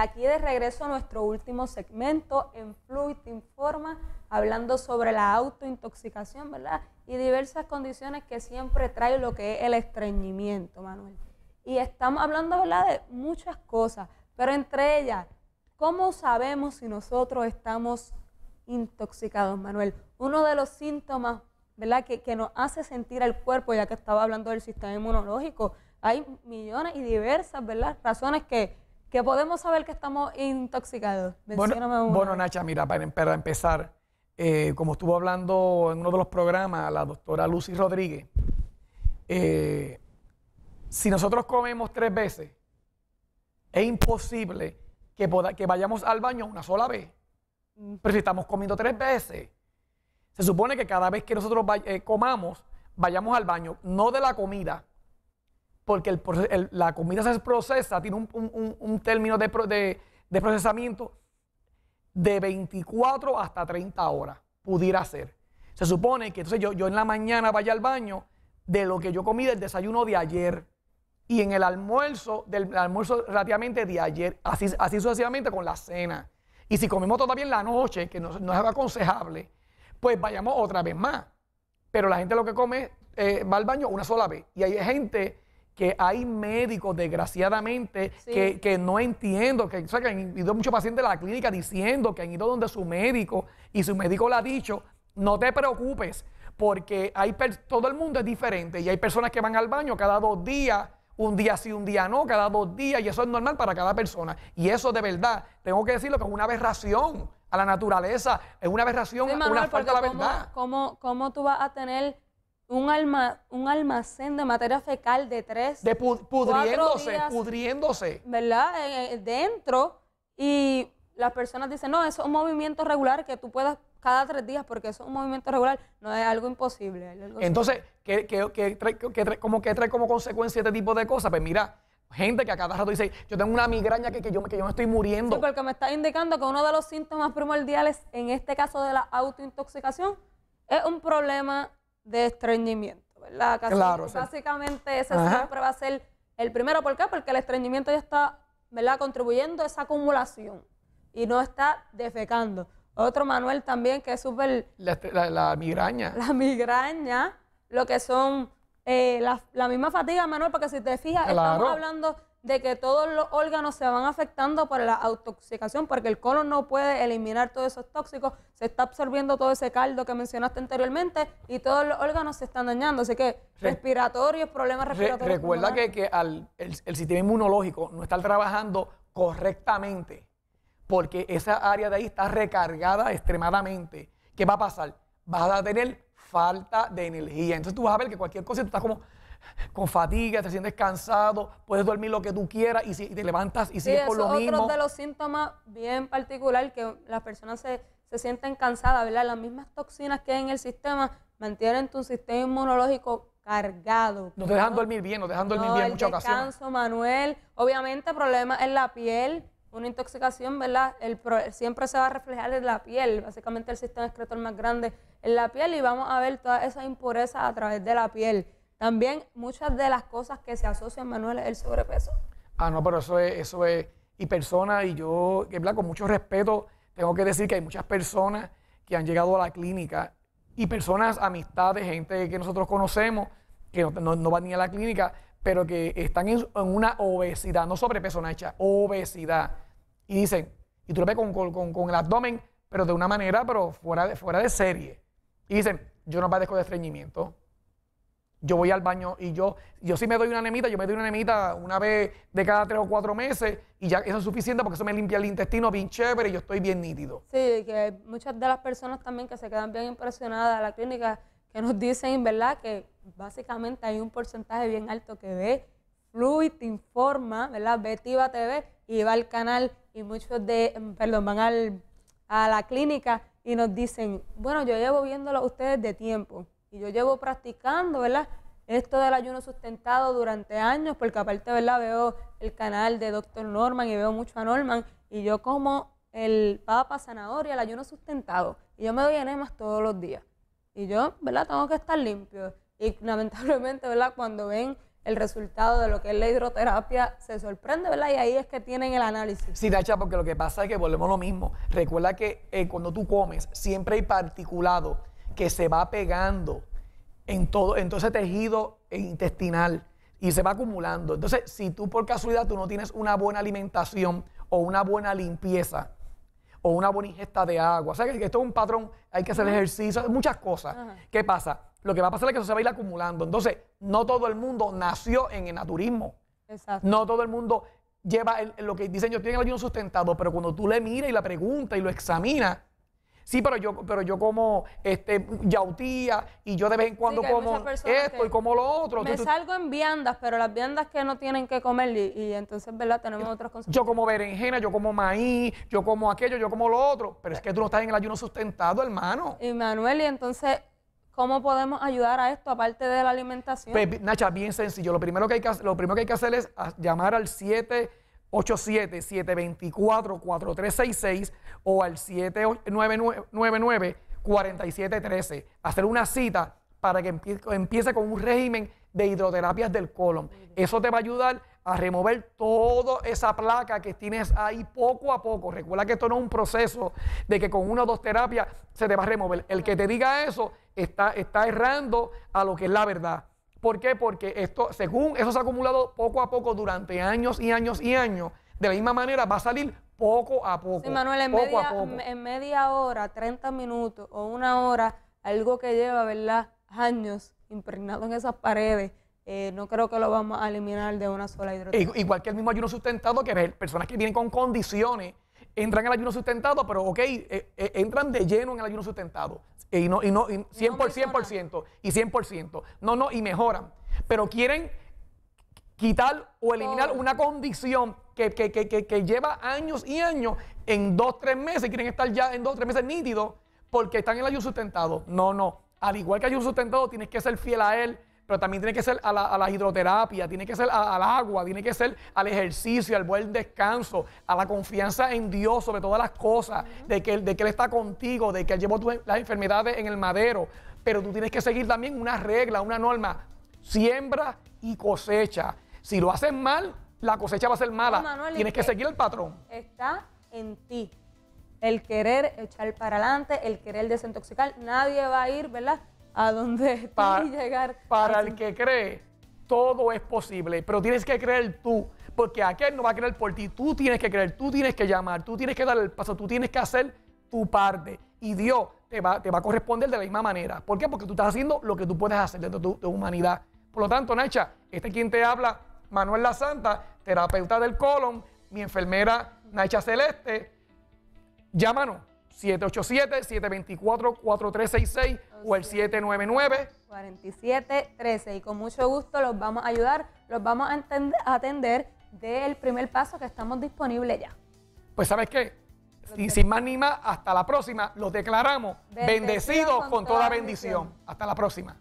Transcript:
aquí de regreso a nuestro último segmento en Fluid Informa, hablando sobre la autointoxicación, ¿verdad? Y diversas condiciones que siempre trae lo que es el estreñimiento, Manuel. Y estamos hablando, ¿verdad?, de muchas cosas, pero entre ellas, ¿cómo sabemos si nosotros estamos intoxicados, Manuel? Uno de los síntomas, ¿verdad?, que, que nos hace sentir el cuerpo, ya que estaba hablando del sistema inmunológico, hay millones y diversas, ¿verdad?, razones que que podemos saber que estamos intoxicados? Bueno, Nacha, mira, para, em-, empezar, eh, como estuvo hablando en uno de los programas la doctora Lucy Rodríguez, eh, si nosotros comemos tres veces, es imposible que, que vayamos al baño una sola vez. Mm. Pero si estamos comiendo tres veces, se supone que cada vez que nosotros eh, comamos, vayamos al baño, no de la comida, porque la comida se procesa, tiene un, término de, procesamiento de 24 hasta 30 horas, pudiera ser. Se supone que entonces yo, yo en la mañana vaya al baño de lo que yo comí del desayuno de ayer y en el almuerzo, del almuerzo relativamente de ayer, así, así sucesivamente con la cena. Y si comemos todavía en la noche, que no, no es aconsejable, pues vayamos otra vez más. Pero la gente lo que come eh, va al baño una sola vez. Y hay gente que hay médicos, desgraciadamente, que, no entiendo, que, que han ido muchos pacientes a la clínica diciendo que han ido donde su médico y su médico le ha dicho, no te preocupes, porque hay todo el mundo es diferente y hay personas que van al baño cada dos días, un día sí, un día no, cada dos días, y eso es normal para cada persona. Y eso de verdad, tengo que decirlo que es una aberración a la naturaleza, es una aberración, una falta de la verdad. ¿Cómo tú vas a tener un, alma, un almacén de materia fecal de tres. De pudriéndose, pudriéndose. ¿Verdad? Eh, eh, dentro. Y las personas dicen, no, eso es un movimiento regular que tú puedas cada tres días, porque eso es un movimiento regular, no es algo imposible. Entonces, ¿qué, trae, como, ¿qué, trae, como, consecuencia este tipo de cosas? Pues mira, gente que a cada rato dice, yo tengo una migraña que, que, yo, que yo me estoy muriendo. Sí, porque me está indicando que uno de los síntomas primordiales, en este caso de la autointoxicación, es un problema de estreñimiento, ¿verdad? Básicamente ese siempre va a ser el primero. ¿Por qué? Porque el estreñimiento ya está, ¿verdad? Contribuyendo a esa acumulación y no está defecando. Otro Manuel también que es súper... La, este, migraña. La migraña, lo que son eh, la, misma fatiga, Manuel, porque si te fijas, estamos hablando de que todos los órganos se van afectando por la autoxicación, porque el colon no puede eliminar todos esos tóxicos, se está absorbiendo todo ese caldo que mencionaste anteriormente y todos los órganos se están dañando. Así que respiratorios, problemas respiratorios. recuerda que, el, el, sistema inmunológico no está trabajando correctamente, porque esa área de ahí está recargada extremadamente. ¿Qué va a pasar? Vas a tener falta de energía. Entonces tú vas a ver que cualquier cosa tú estás como con fatiga, te sientes cansado, puedes dormir lo que tú quieras y, si, te levantas y sigues sí, por lo mismo. Otro de los síntomas bien particular que las personas se, sienten cansadas, ¿verdad? Las mismas toxinas que hay en el sistema mantienen tu sistema inmunológico cargado. No te dejan dormir bien, no te dejan dormir bien en muchas ocasiones. descanso, Manuel. Obviamente, problema en la piel, una intoxicación, ¿verdad? El siempre se va a reflejar en la piel, básicamente el sistema excretor más grande en la piel y vamos a ver todas esas impurezas a través de la piel. También muchas de las cosas que se asocian, Manuel, es el sobrepeso. Ah, no, pero eso es, eso es, y personas, y yo, ¿verdad? con mucho respeto, tengo que decir que hay muchas personas que han llegado a la clínica y personas, amistades, gente que nosotros conocemos, que no, van ni a la clínica, pero que están en, una obesidad, no sobrepeso, Nacha, obesidad. Y dicen, y tú lo ves con, el abdomen, pero de una manera, pero fuera de, fuera de serie. Y dicen, yo no padezco de estreñimiento, yo voy al baño y yo, yo sí me doy una anemita, yo me doy una enemita una vez de cada tres o cuatro meses y ya eso es suficiente porque eso me limpia el intestino bien chévere y yo estoy bien nítido. Sí, que muchas de las personas también que se quedan bien impresionadas a la clínica que nos dicen, ¿verdad? Que básicamente hay un porcentaje bien alto que ve Fluid, te informa, ¿verdad? Ve Tiva TV y va al canal y muchos de, perdón, van al, a la clínica y nos dicen, bueno, yo llevo viéndolo a ustedes de tiempo y yo llevo practicando, ¿verdad? Esto del ayuno sustentado durante años, porque aparte, ¿verdad? Veo el canal de Dr. Norman y veo mucho a Norman. Y yo como el papa, sanador y el ayuno sustentado. Y yo me doy enemas todos los días. Y yo, ¿verdad? Tengo que estar limpio. Y lamentablemente, ¿verdad? Cuando ven el resultado de lo que es la hidroterapia se sorprende, ¿verdad? Y ahí es que tienen el análisis. Sí, Nacha, porque lo que pasa es que volvemos lo mismo. Recuerda que eh, cuando tú comes siempre hay particulado que se va pegando en todo, entonces ese tejido intestinal y se va acumulando. Entonces, si tú por casualidad tú no tienes una buena alimentación o una buena limpieza o una buena ingesta de agua, o sea que esto es un patrón, hay que hacer ejercicio, muchas cosas. ¿Qué pasa? Lo que va a pasar es que eso se va a ir acumulando. Entonces, no todo el mundo nació en el naturismo. No todo el mundo lleva lo que dicen, yo tiene el ayuno sustentado, pero cuando tú le miras y la preguntas y lo examinas, Sí, pero yo, pero yo como este, yautía y yo de vez en cuando como esto y como lo otro. Me salgo en viandas, pero las viandas que no tienen que comer y, entonces, ¿verdad? Tenemos eh, otras cosas. Yo como berenjena, yo como maíz, yo como aquello, yo como lo otro. Pero es que tú no estás en el ayuno sustentado, hermano. Y Manuel, y entonces, ¿Cómo podemos ayudar a esto aparte de la alimentación? Pues, Nacha, bien sencillo. Lo primero que hay que, lo primero que, hay que hacer es llamar al 7 877-724-4366 o al 799-4713. Hacer una cita para que empiece con un régimen de hidroterapias del colon. Eso te va a ayudar a remover toda esa placa que tienes ahí poco a poco. Recuerda que esto no es un proceso de que con una o dos terapias se te va a remover. El que te diga eso está, está errando a lo que es la verdad. ¿Por qué? Porque esto, según eso se ha acumulado poco a poco durante años y años y años, de la misma manera va a salir poco a poco. Sí, Manuel, en, media, en media hora, 30 minutos o una hora, algo que lleva, ¿verdad? Años impregnado en esas paredes. Eh, no creo que lo vamos a eliminar de una sola hidroterapia. Igual que el mismo ayuno sustentado, que personas que vienen con condiciones entran al ayuno sustentado, pero ok, eh, eh, entran de lleno en el ayuno sustentado. Y no, y no, 100%, 100%, y 100%. No, no, y mejoran. Pero quieren quitar o eliminar una condición que, que, que, que, lleva años y años en dos, tres meses, quieren estar ya en dos, tres meses nítidos porque están en el ayuno sustentado. No, no. Al igual que ayuno sustentado, tienes que ser fiel a él, pero también tiene que ser a la, a hidroterapia, tiene que ser al agua, tiene que ser al ejercicio, al buen descanso, a la confianza en Dios sobre todas las cosas, de que, Él está contigo, de que Él llevó las enfermedades en el madero. Pero tú tienes que seguir también una regla, una norma. Siembra y cosecha. Si lo haces mal, la cosecha va a ser mala. Oh, tienes que seguir el patrón. Está en ti el querer echar para adelante, el querer desintoxicar. Nadie va a ir, ¿verdad? a donde para, llegar. Para el que cree, todo es posible, pero tienes que creer tú, porque aquel no va a creer por ti, tú tienes que creer, tú tienes que llamar, tú tienes que dar el paso, tú tienes que hacer tu parte y Dios te va, te va a corresponder de la misma manera. ¿Por qué? Porque tú estás haciendo lo que tú puedes hacer dentro de tu, humanidad. Por lo tanto, Nacha, este quien te habla, Manuel La Santa, terapeuta del colon, mi enfermera Nacha Celeste. Llámanos 787-724-4366 o el 799. 4713 y con mucho gusto los vamos a ayudar, los vamos a atender del primer paso que estamos disponibles ya. Pues sabes qué, sin más ni más, hasta la próxima, los declaramos bendecidos, con, toda, bendición. Hasta la próxima.